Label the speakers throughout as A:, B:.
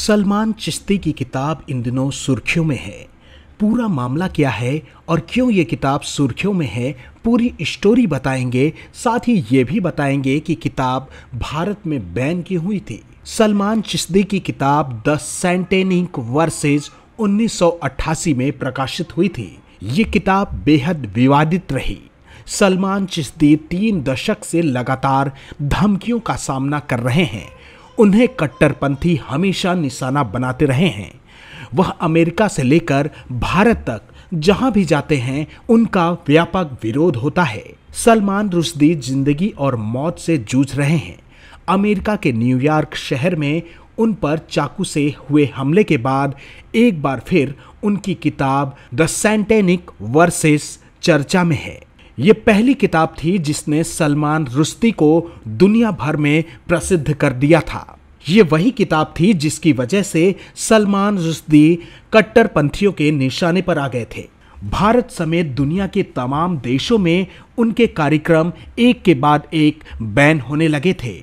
A: सलमान चिश्ती की किताब इन दिनों सुर्खियों में है पूरा मामला क्या है और क्यों ये किताब सुर्खियों में है पूरी स्टोरी बताएंगे साथ ही ये भी बताएंगे कि किताब भारत में बैन की हुई थी सलमान चिश्ती की किताब द सेंटेनिक वर्सेज 1988 में प्रकाशित हुई थी ये किताब बेहद विवादित रही सलमान चिश्ती तीन दशक से लगातार धमकियों का सामना कर रहे हैं उन्हें कट्टरपंथी हमेशा निशाना बनाते रहे हैं वह अमेरिका से लेकर भारत तक जहां भी जाते हैं उनका व्यापक विरोध होता है सलमान रुशदी जिंदगी और मौत से जूझ रहे हैं अमेरिका के न्यूयॉर्क शहर में उन पर चाकू से हुए हमले के बाद एक बार फिर उनकी किताब द सेंटेनिक वर्सेस चर्चा में है ये पहली किताब थी जिसने सलमान रुस्ती को दुनिया भर में प्रसिद्ध कर दिया था ये वही किताब थी जिसकी वजह से सलमान रुस्दी कट्टरपंथियों के निशाने पर आ गए थे भारत समेत दुनिया के तमाम देशों में उनके कार्यक्रम एक के बाद एक बैन होने लगे थे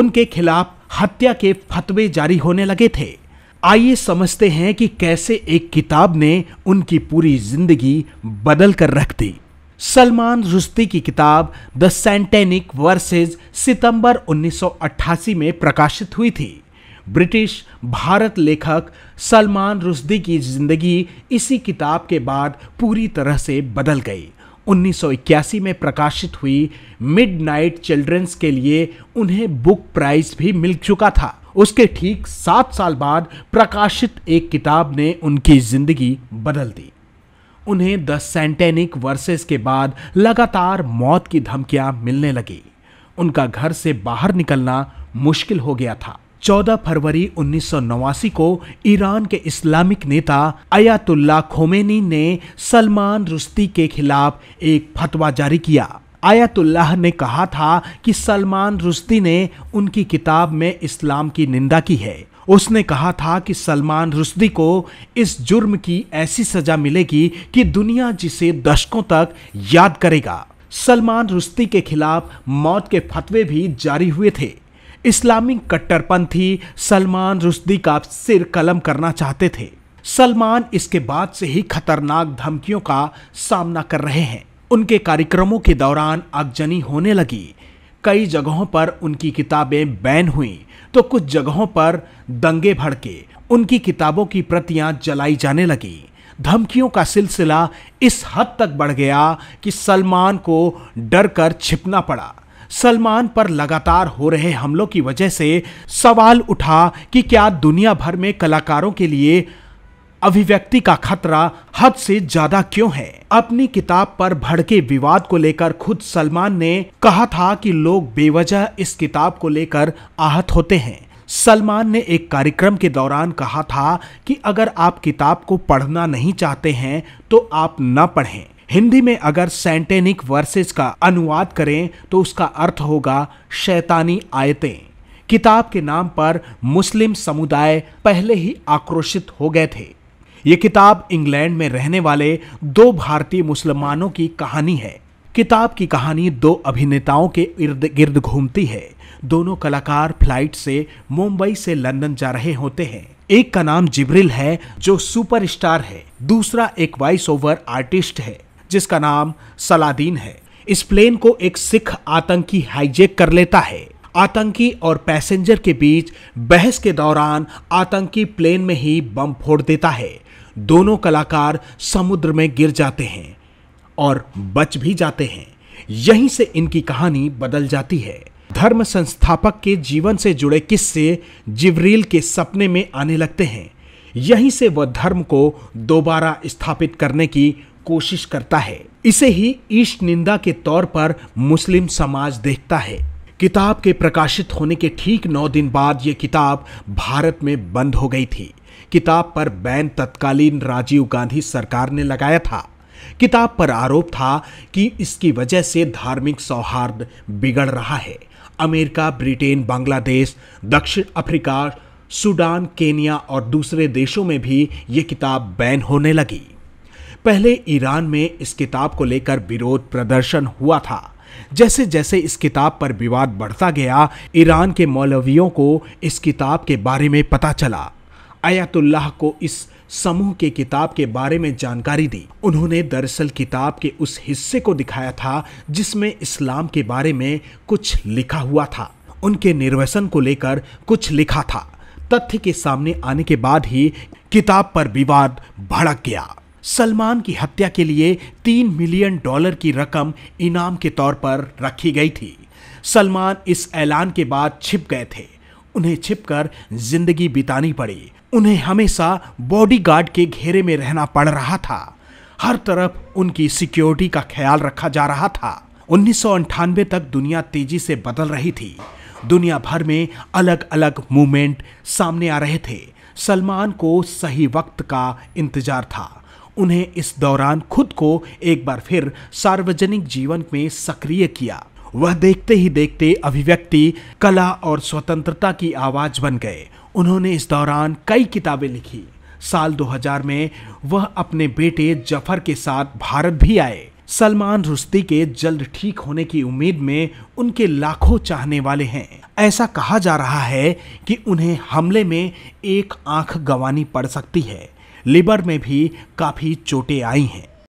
A: उनके खिलाफ हत्या के फतवे जारी होने लगे थे आइए समझते हैं कि कैसे एक किताब ने उनकी पूरी जिंदगी बदल कर रख दी सलमान रुस्ती की किताब द सेंटेनिक वर्सेज सितंबर 1988 में प्रकाशित हुई थी ब्रिटिश भारत लेखक सलमान रुश्दी की जिंदगी इसी किताब के बाद पूरी तरह से बदल गई 1981 में प्रकाशित हुई मिडनाइट चिल्ड्रंस के लिए उन्हें बुक प्राइज भी मिल चुका था उसके ठीक सात साल बाद प्रकाशित एक किताब ने उनकी जिंदगी बदल दी उन्हें द सेंटेनिक वर्सेस के बाद लगातार मौत की धमकियां मिलने लगी उनका घर से बाहर निकलना मुश्किल हो गया था 14 फरवरी उन्नीस को ईरान के इस्लामिक नेता अयातुल्ला खोमेनी ने सलमान रुस्ती के खिलाफ एक फतवा जारी किया आयतुल्लाह ने कहा था कि सलमान रुस्ती ने उनकी किताब में इस्लाम की निंदा की है उसने कहा था कि सलमान रुश्दी को इस जुर्म की ऐसी सजा मिलेगी कि दुनिया जिसे दशकों तक याद करेगा सलमान रुश्दी के खिलाफ मौत के फतवे भी जारी हुए थे इस्लामिक कट्टरपंथी सलमान रुश्दी का सिर कलम करना चाहते थे सलमान इसके बाद से ही खतरनाक धमकियों का सामना कर रहे हैं उनके कार्यक्रमों के दौरान आगजनी होने लगी कई जगहों पर उनकी किताबें बैन हुई तो कुछ जगहों पर दंगे भड़के उनकी किताबों की प्रतियां जलाई जाने लगी धमकियों का सिलसिला इस हद तक बढ़ गया कि सलमान को डर कर छिपना पड़ा सलमान पर लगातार हो रहे हमलों की वजह से सवाल उठा कि क्या दुनिया भर में कलाकारों के लिए अभिव्यक्ति का खतरा हद से ज्यादा क्यों है अपनी किताब पर भड़के विवाद को लेकर खुद सलमान ने कहा था कि लोग बेवजह इस किताब को लेकर आहत होते हैं सलमान ने एक कार्यक्रम के दौरान कहा था कि अगर आप किताब को पढ़ना नहीं चाहते हैं तो आप न पढ़ें हिंदी में अगर सैंटेनिक वर्सेस का अनुवाद करें तो उसका अर्थ होगा शैतानी आयतें किताब के नाम पर मुस्लिम समुदाय पहले ही आक्रोशित हो गए थे ये किताब इंग्लैंड में रहने वाले दो भारतीय मुसलमानों की कहानी है किताब की कहानी दो अभिनेताओं के इर्द गिर्द घूमती है दोनों कलाकार फ्लाइट से मुंबई से लंदन जा रहे होते हैं एक का नाम जिब्रिल है जो सुपरस्टार है दूसरा एक वॉइस ओवर आर्टिस्ट है जिसका नाम सलादीन है इस प्लेन को एक सिख आतंकी हाईजेक कर लेता है आतंकी और पैसेंजर के बीच बहस के दौरान आतंकी प्लेन में ही बम फोड़ देता है दोनों कलाकार समुद्र में गिर जाते हैं और बच भी जाते हैं यहीं से इनकी कहानी बदल जाती है धर्म संस्थापक के जीवन से जुड़े किस्से जिवरील के सपने में आने लगते हैं यहीं से वह धर्म को दोबारा स्थापित करने की कोशिश करता है इसे ही ईश निंदा के तौर पर मुस्लिम समाज देखता है किताब के प्रकाशित होने के ठीक नौ दिन बाद यह किताब भारत में बंद हो गई थी किताब पर बैन तत्कालीन राजीव गांधी सरकार ने लगाया था किताब पर आरोप था कि इसकी वजह से धार्मिक सौहार्द बिगड़ रहा है अमेरिका ब्रिटेन बांग्लादेश दक्षिण अफ्रीका सूडान केनिया और दूसरे देशों में भी ये किताब बैन होने लगी पहले ईरान में इस किताब को लेकर विरोध प्रदर्शन हुआ था जैसे जैसे इस किताब पर विवाद बढ़ता गया ईरान के मौलवियों को इस किताब के बारे में पता चला आयतुल्लाह को इस समूह के किताब के बारे में जानकारी दी उन्होंने दरअसल किताब के उस हिस्से को दिखाया था जिसमें इस्लाम के बारे में कुछ लिखा हुआ था उनके निर्वसन को लेकर कुछ लिखा था तथ्य के सामने आने के बाद ही किताब पर विवाद भड़क गया सलमान की हत्या के लिए तीन मिलियन डॉलर की रकम इनाम के तौर पर रखी गई थी सलमान इस ऐलान के बाद छिप गए थे उन्हें छिपकर जिंदगी बितानी पड़ी उन्हें हमेशा बॉडीगार्ड के घेरे में रहना पड़ रहा था हर तरफ उनकी सिक्योरिटी का ख्याल रखा जा रहा था उन्नीस तक दुनिया तेजी से बदल रही थी दुनिया भर में अलग अलग मूवमेंट सामने आ रहे थे सलमान को सही वक्त का इंतजार था उन्हें इस दौरान खुद को एक बार फिर सार्वजनिक जीवन में सक्रिय किया वह देखते ही देखते अभिव्यक्ति कला और स्वतंत्रता की आवाज बन गए उन्होंने इस दौरान कई किताबें लिखी साल 2000 में वह अपने बेटे जफर के साथ भारत भी आए सलमान रुस्ती के जल्द ठीक होने की उम्मीद में उनके लाखों चाहने वाले हैं ऐसा कहा जा रहा है कि उन्हें हमले में एक आंख गंवानी पड़ सकती है लिबर में भी काफ़ी चोटें आई हैं